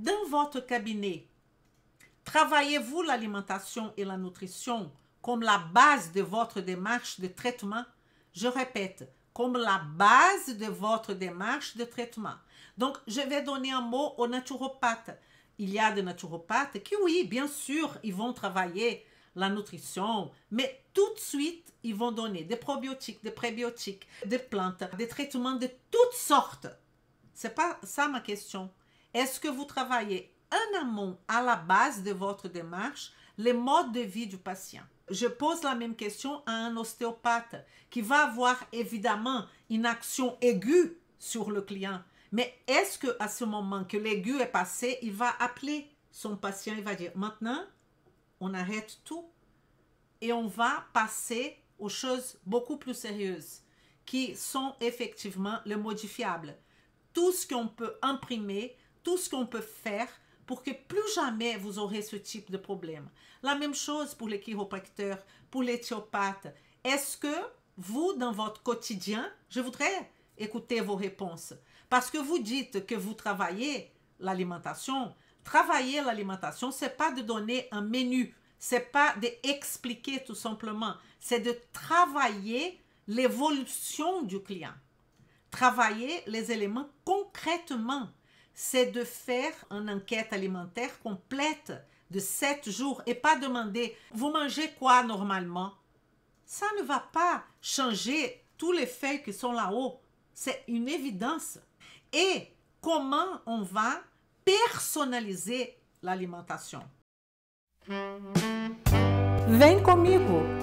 dans votre cabinet, travaillez-vous l'alimentation et la nutrition comme la base de votre démarche de traitement? Je répète, comme la base de votre démarche de traitement. Donc, je vais donner un mot aux naturopathes. Il y a des naturopathes qui, oui, bien sûr, ils vont travailler la nutrition, mais tout de suite, ils vont donner des probiotiques, des prébiotiques, des plantes, des traitements de toutes sortes. C'est pas ça ma question. Est-ce que vous travaillez en amont, à la base de votre démarche, les modes de vie du patient Je pose la même question à un ostéopathe qui va avoir évidemment une action aiguë sur le client. Mais est-ce que à ce moment que l'aigu est passé, il va appeler son patient, et va dire maintenant, on arrête tout et on va passer aux choses beaucoup plus sérieuses qui sont effectivement les modifiables. Tout ce qu'on peut imprimer tout ce qu'on peut faire pour que plus jamais vous aurez ce type de problème. La même chose pour les chiropracteurs, pour l'éthiopathe. Est-ce que vous, dans votre quotidien, je voudrais écouter vos réponses. Parce que vous dites que vous travaillez l'alimentation. Travailler l'alimentation, c'est pas de donner un menu, c'est pas d'expliquer tout simplement, c'est de travailler l'évolution du client. Travailler les éléments concrètement c'est de faire une enquête alimentaire complète de 7 jours et pas demander vous mangez quoi normalement. Ça ne va pas changer tous les faits qui sont là-haut. C'est une évidence. Et comment on va personnaliser l'alimentation. avec comigo!